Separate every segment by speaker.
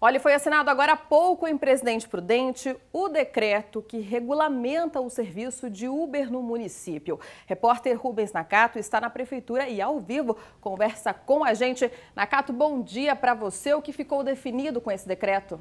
Speaker 1: Olha, foi assinado agora há pouco em Presidente Prudente o decreto que regulamenta o serviço de Uber no município. Repórter Rubens Nakato está na prefeitura e ao vivo conversa com a gente. Nakato, bom dia para você. O que ficou definido com esse decreto?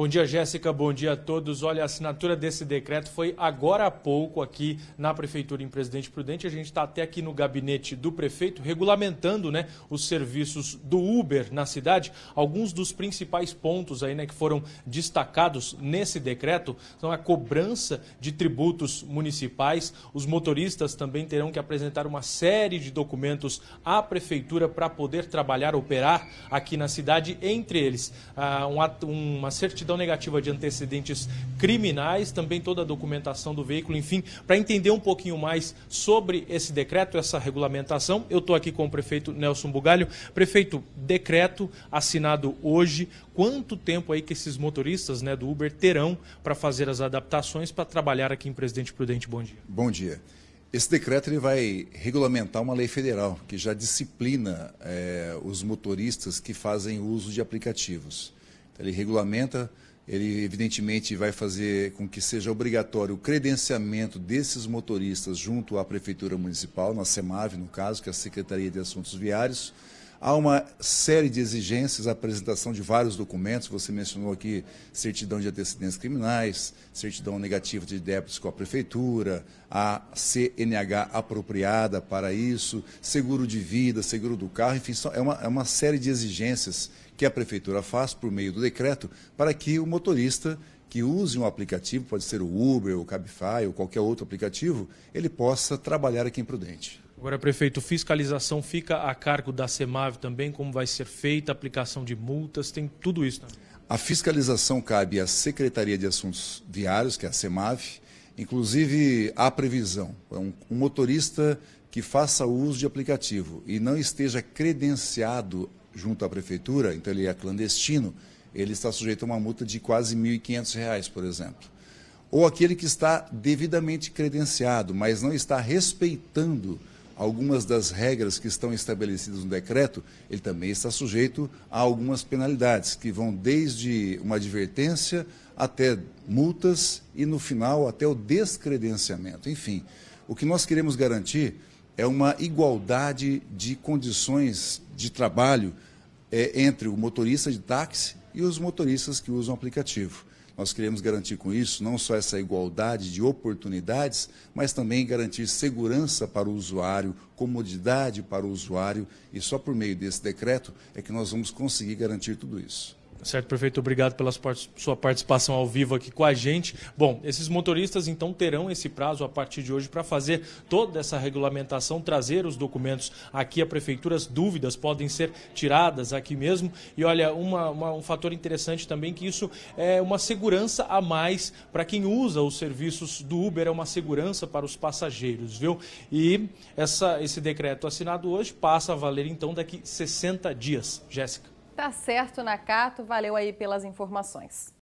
Speaker 1: Bom dia, Jéssica. Bom dia a todos. Olha, a assinatura desse decreto foi agora há pouco aqui na Prefeitura em Presidente Prudente. A gente está até aqui no gabinete do prefeito, regulamentando né, os serviços do Uber na cidade. Alguns dos principais pontos aí, né, que foram destacados nesse decreto são a cobrança de tributos municipais. Os motoristas também terão que apresentar uma série de documentos à Prefeitura para poder trabalhar, operar aqui na cidade. Entre eles, ah, uma certidão certidão negativa de antecedentes criminais, também toda a documentação do veículo, enfim, para entender um pouquinho mais sobre esse decreto, essa regulamentação. Eu estou aqui com o prefeito Nelson Bugalho. Prefeito, decreto assinado hoje. Quanto tempo aí que esses motoristas né, do Uber terão para fazer as adaptações para trabalhar aqui em Presidente Prudente? Bom dia.
Speaker 2: Bom dia. Esse decreto ele vai regulamentar uma lei federal que já disciplina é, os motoristas que fazem uso de aplicativos. Ele regulamenta, ele evidentemente vai fazer com que seja obrigatório o credenciamento desses motoristas junto à Prefeitura Municipal, na SEMAV, no caso, que é a Secretaria de Assuntos Viários Há uma série de exigências, a apresentação de vários documentos, você mencionou aqui certidão de antecedentes criminais, certidão negativa de débitos com a prefeitura, a CNH apropriada para isso, seguro de vida, seguro do carro, enfim, é uma, é uma série de exigências que a prefeitura faz por meio do decreto para que o motorista que use um aplicativo, pode ser o Uber, o Cabify ou qualquer outro aplicativo, ele possa trabalhar aqui em Prudente.
Speaker 1: Agora, prefeito, fiscalização fica a cargo da SEMAV também, como vai ser feita, aplicação de multas, tem tudo isso. Né?
Speaker 2: A fiscalização cabe à Secretaria de Assuntos Viários, que é a SEMAV, inclusive há previsão. É um, um motorista que faça uso de aplicativo e não esteja credenciado junto à prefeitura, então ele é clandestino, ele está sujeito a uma multa de quase R$ 1.500, por exemplo ou aquele que está devidamente credenciado, mas não está respeitando algumas das regras que estão estabelecidas no decreto, ele também está sujeito a algumas penalidades, que vão desde uma advertência até multas e, no final, até o descredenciamento. Enfim, o que nós queremos garantir é uma igualdade de condições de trabalho é, entre o motorista de táxi e os motoristas que usam o aplicativo. Nós queremos garantir com isso não só essa igualdade de oportunidades, mas também garantir segurança para o usuário, comodidade para o usuário, e só por meio desse decreto é que nós vamos conseguir garantir tudo isso.
Speaker 1: Certo, prefeito, obrigado pela sua participação ao vivo aqui com a gente. Bom, esses motoristas então terão esse prazo a partir de hoje para fazer toda essa regulamentação, trazer os documentos aqui à prefeitura. As dúvidas podem ser tiradas aqui mesmo. E olha, uma, uma, um fator interessante também que isso é uma segurança a mais para quem usa os serviços do Uber, é uma segurança para os passageiros, viu? E essa, esse decreto assinado hoje passa a valer então daqui 60 dias. Jéssica tá certo, Nakato. Valeu aí pelas informações.